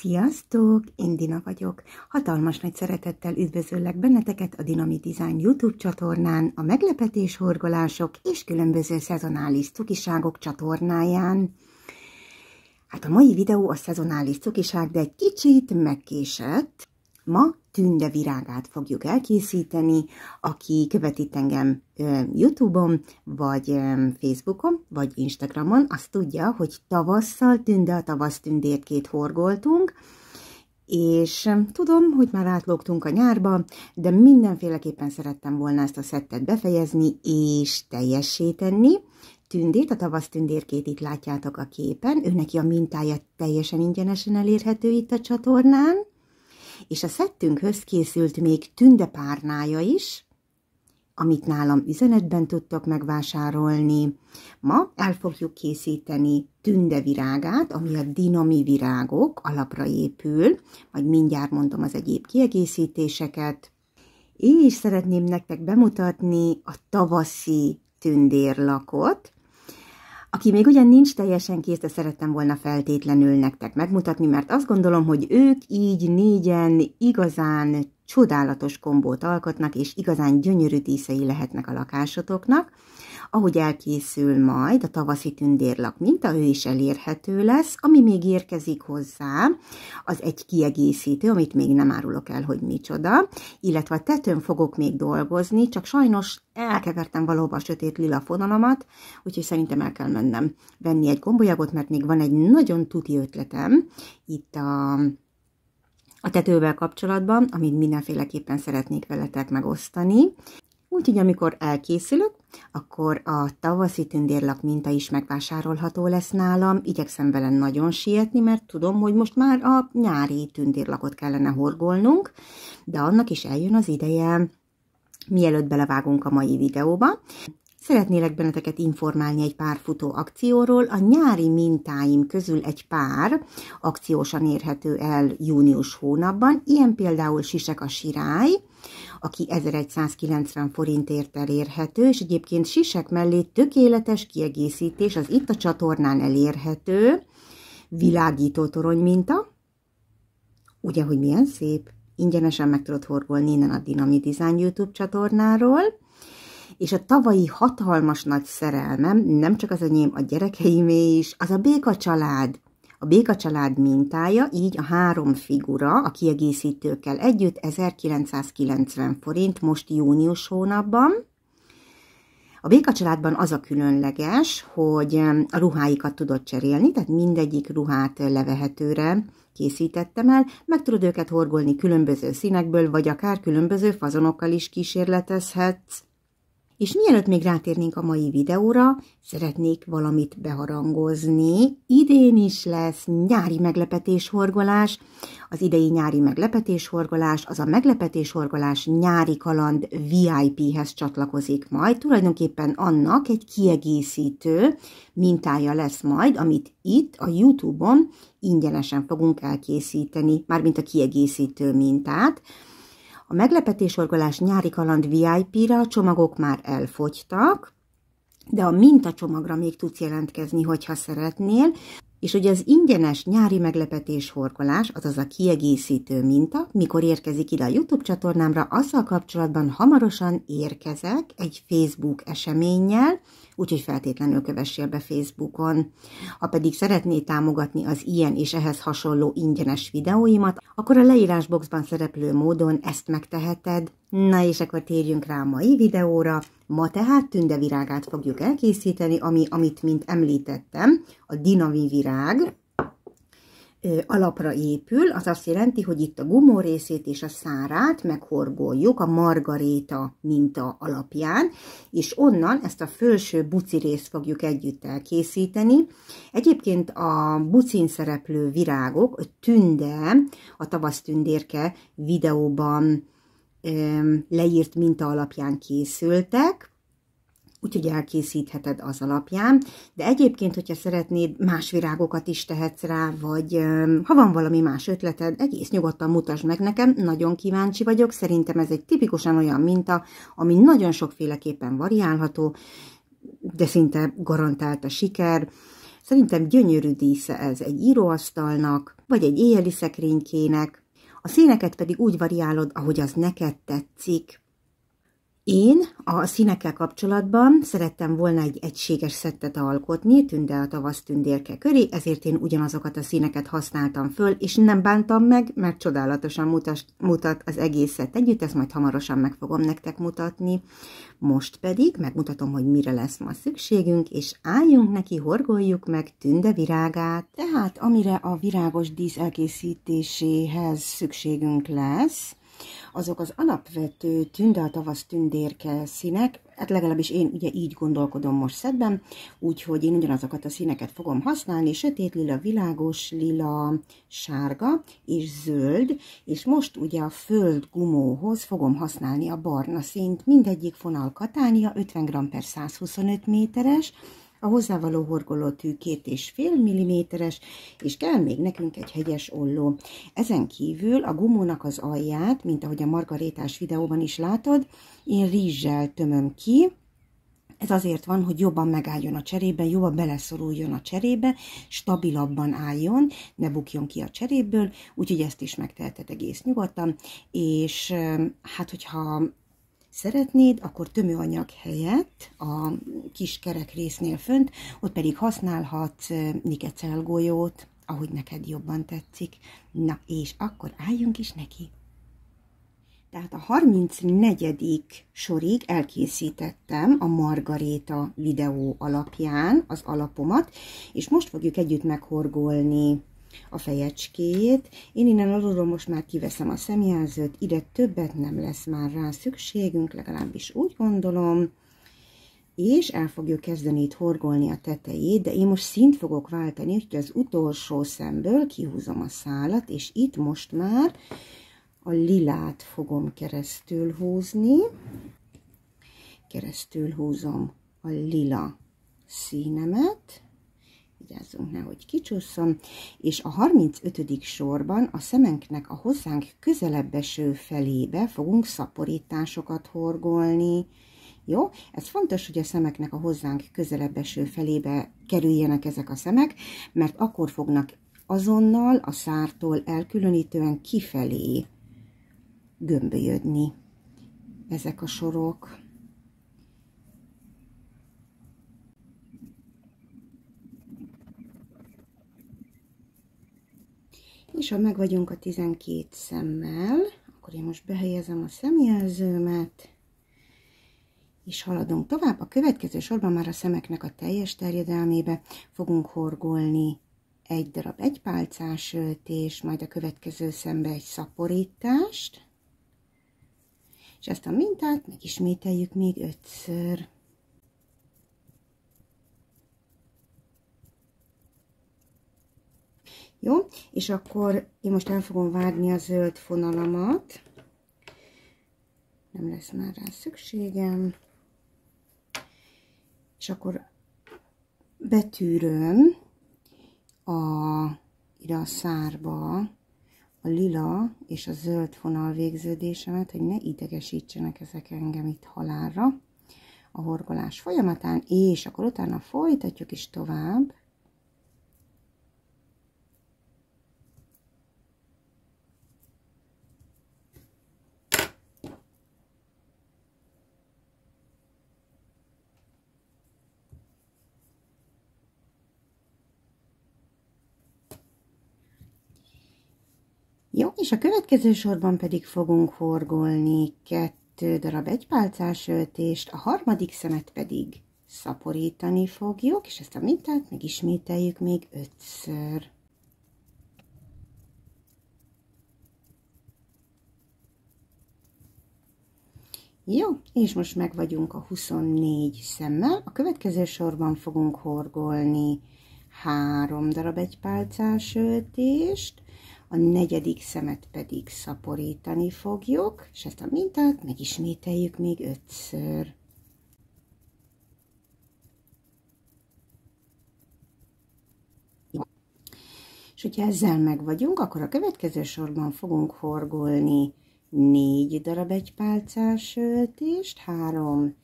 Sziasztok! Én Dina vagyok. Hatalmas nagy szeretettel üdvözöllek benneteket a Dinami Design YouTube csatornán, a meglepetés horgolások és különböző szezonális cukiságok csatornáján. Hát a mai videó a szezonális cukiság, de egy kicsit megkésett. Ma tünde virágát fogjuk elkészíteni, aki követít engem Youtube-on, vagy Facebookon, vagy Instagramon, azt tudja, hogy tavasszal tünde a tavasz tündérkét horgoltunk, és tudom, hogy már átlógtunk a nyárba, de mindenféleképpen szerettem volna ezt a szettet befejezni és teljesíteni Tündét, a tavasz tündérkét itt látjátok a képen, Őnek a mintája teljesen ingyenesen elérhető itt a csatornán és a szettünkhöz készült még tündepárnája is, amit nálam üzenetben tudtok megvásárolni. Ma el fogjuk készíteni tündevirágát, ami a dinami virágok alapra épül, majd mindjárt mondom az egyéb kiegészítéseket. És szeretném nektek bemutatni a tavaszi tündérlakot, aki még ugyan nincs teljesen kész, de szerettem volna feltétlenül nektek megmutatni, mert azt gondolom, hogy ők így négyen igazán csodálatos kombót alkotnak, és igazán gyönyörű díszei lehetnek a lakásotoknak. Ahogy elkészül majd a tavaszi tündérlak minta, ő is elérhető lesz. Ami még érkezik hozzá, az egy kiegészítő, amit még nem árulok el, hogy micsoda, illetve a tetőn fogok még dolgozni, csak sajnos elkevertem valóban a sötét lila fonalamat, úgyhogy szerintem el kell mennem venni egy gombolyagot, mert még van egy nagyon tuti ötletem itt a a tetővel kapcsolatban, amit mindenféleképpen szeretnék veletek megosztani. Úgyhogy amikor elkészülök, akkor a tavaszi tündérlak minta is megvásárolható lesz nálam. Igyekszem vele nagyon sietni, mert tudom, hogy most már a nyári tündérlakot kellene horgolnunk, de annak is eljön az ideje, mielőtt belevágunk a mai videóba. Szeretnélek benneteket informálni egy pár futó akcióról. A nyári mintáim közül egy pár akciósan érhető el június hónapban, ilyen például Sisek a Sirály, aki 1190 forintért elérhető, és egyébként sisek mellé tökéletes kiegészítés, az itt a csatornán elérhető világító torony minta. Ugye, hogy milyen szép? Ingyenesen meg tudod horgolni innen a Dinami Design YouTube csatornáról és a tavalyi hatalmas nagy szerelmem, nem csak az enyém, a gyerekeimé is, az a béka család. A béka család mintája, így a három figura a kiegészítőkkel együtt 1990 forint most június hónapban. A béka családban az a különleges, hogy a ruháikat tudod cserélni, tehát mindegyik ruhát levehetőre készítettem el, meg tudod őket horgolni különböző színekből, vagy akár különböző fazonokkal is kísérletezhetsz. És mielőtt még rátérnénk a mai videóra, szeretnék valamit beharangozni. Idén is lesz nyári meglepetéshorgolás. Az idei nyári meglepetéshorgolás, az a meglepetéshorgolás nyári kaland VIP-hez csatlakozik majd. Tulajdonképpen annak egy kiegészítő mintája lesz majd, amit itt a YouTube-on ingyenesen fogunk elkészíteni, mármint a kiegészítő mintát. A meglepetésorgalás nyári kaland VIP-re a csomagok már elfogytak, de a mintacsomagra még tudsz jelentkezni, hogyha szeretnél és ugye az ingyenes nyári meglepetés horkolás, azaz a kiegészítő minta, mikor érkezik ide a YouTube csatornámra, azzal kapcsolatban hamarosan érkezek egy Facebook eseménnyel, úgyhogy feltétlenül kövessél be Facebookon. Ha pedig szeretné támogatni az ilyen és ehhez hasonló ingyenes videóimat, akkor a leírásboxban szereplő módon ezt megteheted. Na és akkor térjünk rá a mai videóra. Ma tehát tündevirágát fogjuk elkészíteni, ami, amit, mint említettem, a dinami virág alapra épül, az azt jelenti, hogy itt a gumó részét és a szárát meghorgoljuk a margaréta minta alapján, és onnan ezt a felső buci részt fogjuk együtt elkészíteni. Egyébként a bucin szereplő virágok, a tünde, a tavasztündérke videóban leírt minta alapján készültek, úgyhogy elkészítheted az alapján, de egyébként, hogyha szeretnéd, más virágokat is tehetsz rá, vagy ha van valami más ötleted, egész nyugodtan mutasd meg nekem, nagyon kíváncsi vagyok, szerintem ez egy tipikusan olyan minta, ami nagyon sokféleképpen variálható, de szinte garantált a siker. Szerintem gyönyörű dísze ez egy íróasztalnak, vagy egy éjjeli szekrénykének, a színeket pedig úgy variálod, ahogy az neked tetszik. Én a színekkel kapcsolatban szerettem volna egy egységes szettet alkotni, tünde a tavasz tündérke köré, ezért én ugyanazokat a színeket használtam föl, és nem bántam meg, mert csodálatosan mutas, mutat az egészet együtt, ezt majd hamarosan meg fogom nektek mutatni. Most pedig megmutatom, hogy mire lesz ma szükségünk, és álljunk neki, horgoljuk meg tünde virágát. Tehát amire a virágos dísz elkészítéséhez szükségünk lesz, azok az alapvető tünde a tavasz tündérke színek, hát legalábbis én ugye így gondolkodom most szedben, úgyhogy én ugyanazokat a színeket fogom használni, sötét lila, világos lila, sárga és zöld, és most ugye a föld gumóhoz fogom használni a barna színt, mindegyik fonal katánia, 50 g per 125 méteres, a hozzávaló tű két és fél milliméteres, és kell még nekünk egy hegyes olló. Ezen kívül a gumónak az alját, mint ahogy a margarétás videóban is látod, én rizssel tömöm ki, ez azért van, hogy jobban megálljon a cserébe, jobban beleszoruljon a cserébe, stabilabban álljon, ne bukjon ki a cseréből, úgyhogy ezt is megteheted egész nyugodtan, és ehm, hát hogyha szeretnéd, akkor tömőanyag helyett a kis kerek résznél fönt, ott pedig használhatsz eh, nikecel golyót, ahogy neked jobban tetszik. Na, és akkor álljunk is neki. Tehát a 34. sorig elkészítettem a Margaréta videó alapján az alapomat, és most fogjuk együtt meghorgolni a fejecskéjét. Én innen alulról most már kiveszem a szemjelzőt, ide többet nem lesz már rá szükségünk, legalábbis úgy gondolom. És el fogjuk kezdeni itt horgolni a tetejét, de én most szint fogok váltani, hogy az utolsó szemből kihúzom a szálat, és itt most már a lilát fogom keresztül húzni. Keresztül húzom a lila színemet vigyázzunk nehogy kicsúszom, és a 35. sorban a szemenknek a hozzánk közelebb eső felébe fogunk szaporításokat horgolni, jó? Ez fontos, hogy a szemeknek a hozzánk közelebb eső felébe kerüljenek ezek a szemek, mert akkor fognak azonnal a szártól elkülönítően kifelé gömbölyödni ezek a sorok. És ha meg vagyunk a 12 szemmel, akkor én most behelyezem a szemjelzőmet, és haladunk tovább. A következő sorban már a szemeknek a teljes terjedelmébe fogunk horgolni egy darab egypálcás öltés, majd a következő szembe egy szaporítást, és ezt a mintát megismételjük még ötször. Jó? És akkor én most el fogom vágni a zöld fonalamat. Nem lesz már rá szükségem. És akkor betűröm a, ide a szárba a lila és a zöld fonal végződésemet, hogy ne idegesítsenek ezek engem itt halálra a horgolás folyamatán, és akkor utána folytatjuk is tovább. Jó, és a következő sorban pedig fogunk horgolni kettő darab egypálcás öltést, a harmadik szemet pedig szaporítani fogjuk, és ezt a mintát megismételjük még ötször. Jó, és most meg vagyunk a 24 szemmel. A következő sorban fogunk horgolni három darab egypálcás öltést a negyedik szemet pedig szaporítani fogjuk, és ezt a mintát megismételjük még ötször. És hogyha ezzel meg vagyunk, akkor a következő sorban fogunk horgolni négy darab egypálcás öltést, három,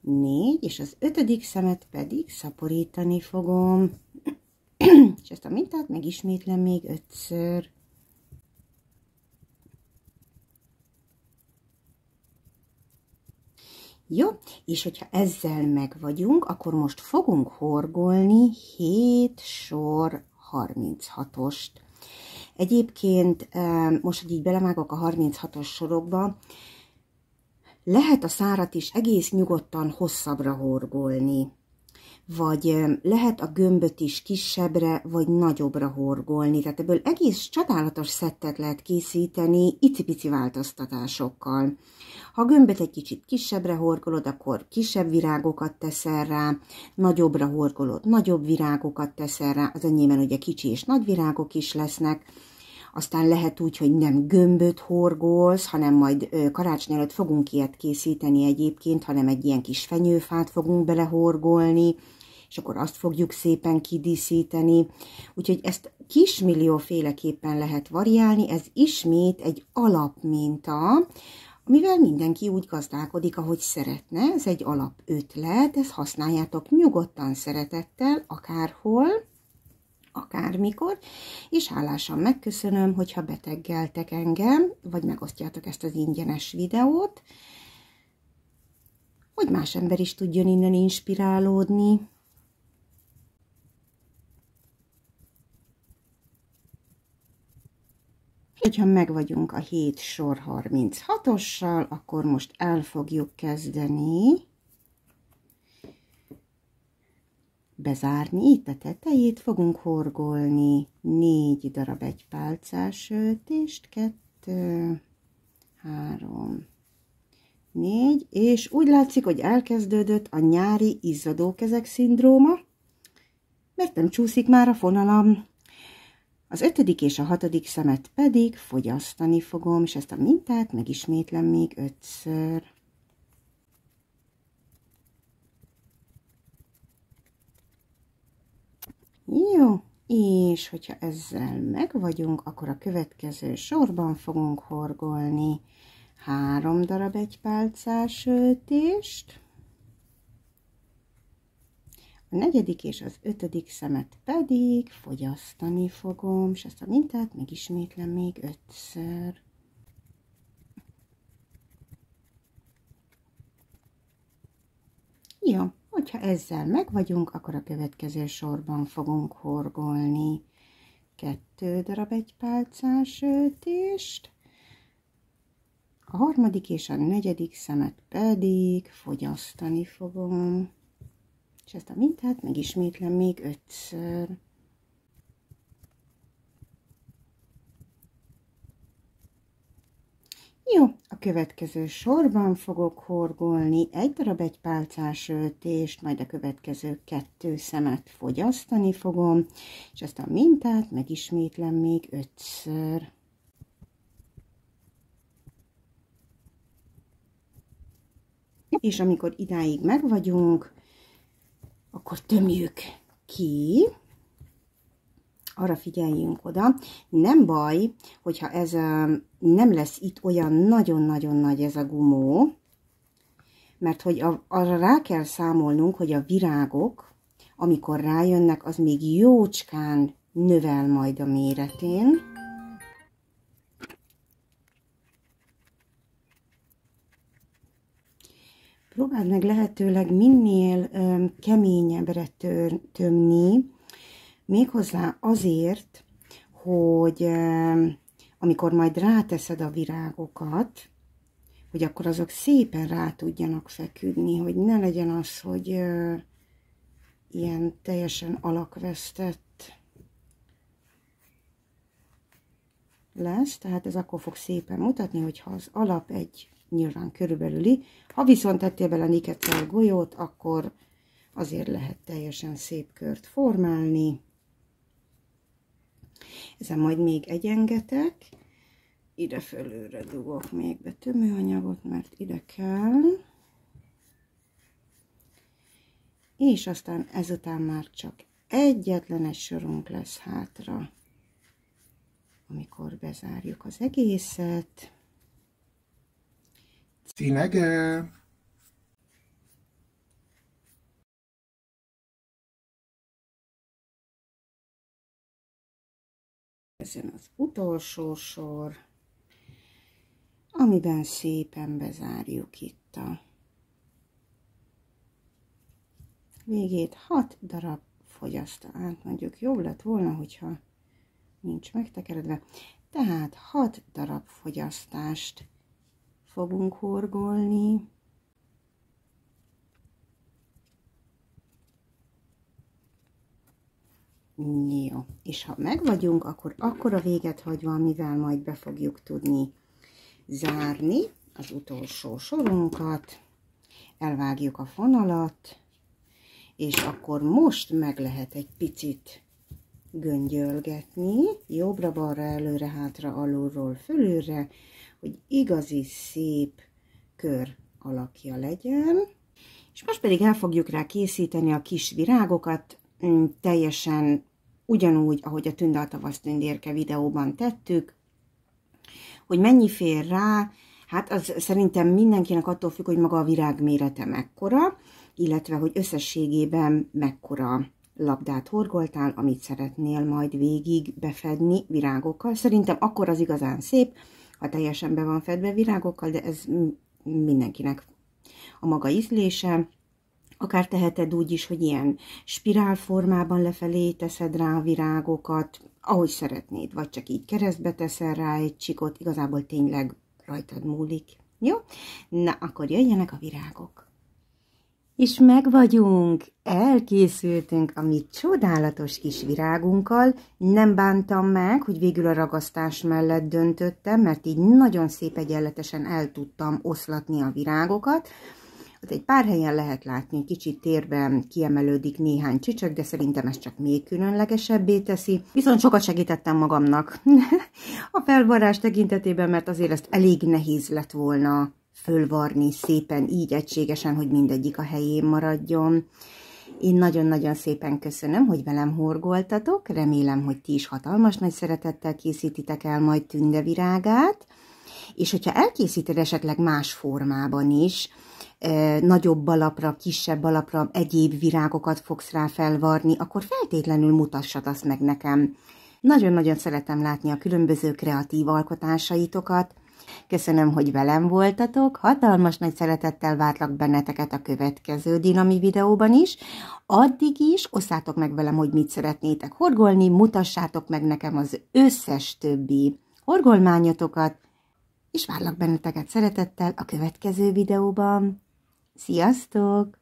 négy, és az ötödik szemet pedig szaporítani fogom és ezt a mintát megismétlem még ötször. Jó, és hogyha ezzel meg vagyunk, akkor most fogunk horgolni 7 sor 36-ost. Egyébként most, hogy így belemágok a 36-os sorokba, lehet a szárat is egész nyugodtan hosszabbra horgolni vagy lehet a gömböt is kisebbre, vagy nagyobbra horgolni. Tehát ebből egész csodálatos szettet lehet készíteni icipici változtatásokkal. Ha a gömböt egy kicsit kisebbre horgolod, akkor kisebb virágokat teszel rá, nagyobbra horgolod, nagyobb virágokat teszel rá, az enyémben ugye kicsi és nagy virágok is lesznek, aztán lehet úgy, hogy nem gömböt horgolsz, hanem majd karácsony előtt fogunk ilyet készíteni egyébként, hanem egy ilyen kis fenyőfát fogunk belehorgolni, és akkor azt fogjuk szépen kidíszíteni. Úgyhogy ezt kismillió féleképpen lehet variálni, ez ismét egy alapminta, mivel mindenki úgy gazdálkodik, ahogy szeretne, ez egy alap ötlet, ezt használjátok nyugodtan, szeretettel, akárhol, akármikor, és hálásan megköszönöm, hogyha beteggeltek engem, vagy megosztjátok ezt az ingyenes videót, hogy más ember is tudjon innen inspirálódni. Hogyha megvagyunk a 7 sor 36-ossal, akkor most el fogjuk kezdeni bezárni, itt a tetejét fogunk horgolni, 4 darab egy pálcás öltést, 2, 3, 4, és úgy látszik, hogy elkezdődött a nyári izzadókezek szindróma, mert nem csúszik már a fonalam. Az ötödik és a hatodik szemet pedig fogyasztani fogom, és ezt a mintát megismétlem még ötször. Jó, és hogyha ezzel meg vagyunk, akkor a következő sorban fogunk horgolni három darab egypálcás öltést. A negyedik és az ötödik szemet pedig fogyasztani fogom, és ezt a mintát megismétlem még ötször. Jó, ja, hogyha ezzel vagyunk, akkor a következő sorban fogunk horgolni kettő darab egy pálcás öltést, a harmadik és a negyedik szemet pedig fogyasztani fogom és ezt a mintát megismétlem még ötször. Jó, a következő sorban fogok horgolni egy darab egy pálcás öltést, majd a következő kettő szemet fogyasztani fogom, és ezt a mintát megismétlem még ötször. És amikor idáig megvagyunk, akkor tömjük ki. Arra figyeljünk oda. Nem baj, hogyha ez nem lesz itt olyan nagyon-nagyon nagy ez a gumó, mert hogy arra rá kell számolnunk, hogy a virágok, amikor rájönnek, az még jócskán növel majd a méretén. Próbáld meg lehetőleg minél öm, keményebbre tör, tömni, méghozzá azért, hogy öm, amikor majd ráteszed a virágokat, hogy akkor azok szépen rá tudjanak feküdni, hogy ne legyen az, hogy ilyen teljesen alakvesztett lesz, tehát ez akkor fog szépen mutatni, hogyha az alap egy nyilván körülbelüli. Ha viszont tettél bele nikettel golyót, akkor azért lehet teljesen szép kört formálni. Ezen majd még egyengetek. Ide fölőre dugok még be tömőanyagot, mert ide kell. És aztán ezután már csak egyetlen egy sorunk lesz hátra, amikor bezárjuk az egészet. Színege! Ezen az utolsó sor, amiben szépen bezárjuk itt a végét hat darab fogyaszta át, mondjuk jobb lett volna, hogyha nincs megtekeredve, tehát hat darab fogyasztást fogunk horgolni. Jó, és ha megvagyunk, akkor akkor a véget hagyva, mivel majd be fogjuk tudni zárni az utolsó sorunkat, elvágjuk a fonalat, és akkor most meg lehet egy picit göngyölgetni, jobbra-balra, előre-hátra, alulról, fölülre, hogy igazi szép kör alakja legyen. És most pedig el fogjuk rá készíteni a kis virágokat, mm, teljesen ugyanúgy, ahogy a tünde a tavasz tündérke videóban tettük, hogy mennyi fér rá, hát az szerintem mindenkinek attól függ, hogy maga a virág mérete mekkora, illetve hogy összességében mekkora labdát horgoltál, amit szeretnél majd végig befedni virágokkal. Szerintem akkor az igazán szép, ha teljesen be van fedve virágokkal, de ez mindenkinek a maga ízlése. Akár teheted úgy is, hogy ilyen spirál formában lefelé teszed rá a virágokat, ahogy szeretnéd, vagy csak így keresztbe teszel rá egy csikot, igazából tényleg rajtad múlik. Jó? Na, akkor jöjjenek a virágok és meg vagyunk, elkészültünk a mi csodálatos kis virágunkkal. Nem bántam meg, hogy végül a ragasztás mellett döntöttem, mert így nagyon szép egyenletesen el tudtam oszlatni a virágokat. Ott egy pár helyen lehet látni, kicsit térben kiemelődik néhány csücsök, de szerintem ez csak még különlegesebbé teszi. Viszont sokat segítettem magamnak a felvarrás tekintetében, mert azért ezt elég nehéz lett volna fölvarni szépen, így egységesen, hogy mindegyik a helyén maradjon. Én nagyon-nagyon szépen köszönöm, hogy velem horgoltatok, remélem, hogy ti is hatalmas nagy szeretettel készítitek el majd tündevirágát, és hogyha elkészíted esetleg más formában is, e, nagyobb alapra, kisebb alapra egyéb virágokat fogsz rá felvarni, akkor feltétlenül mutassad azt meg nekem. Nagyon-nagyon szeretem látni a különböző kreatív alkotásaitokat, Köszönöm, hogy velem voltatok, hatalmas nagy szeretettel várlak benneteket a következő Dinami videóban is. Addig is osszátok meg velem, hogy mit szeretnétek horgolni, mutassátok meg nekem az összes többi horgolmányotokat, és várlak benneteket szeretettel a következő videóban. Sziasztok!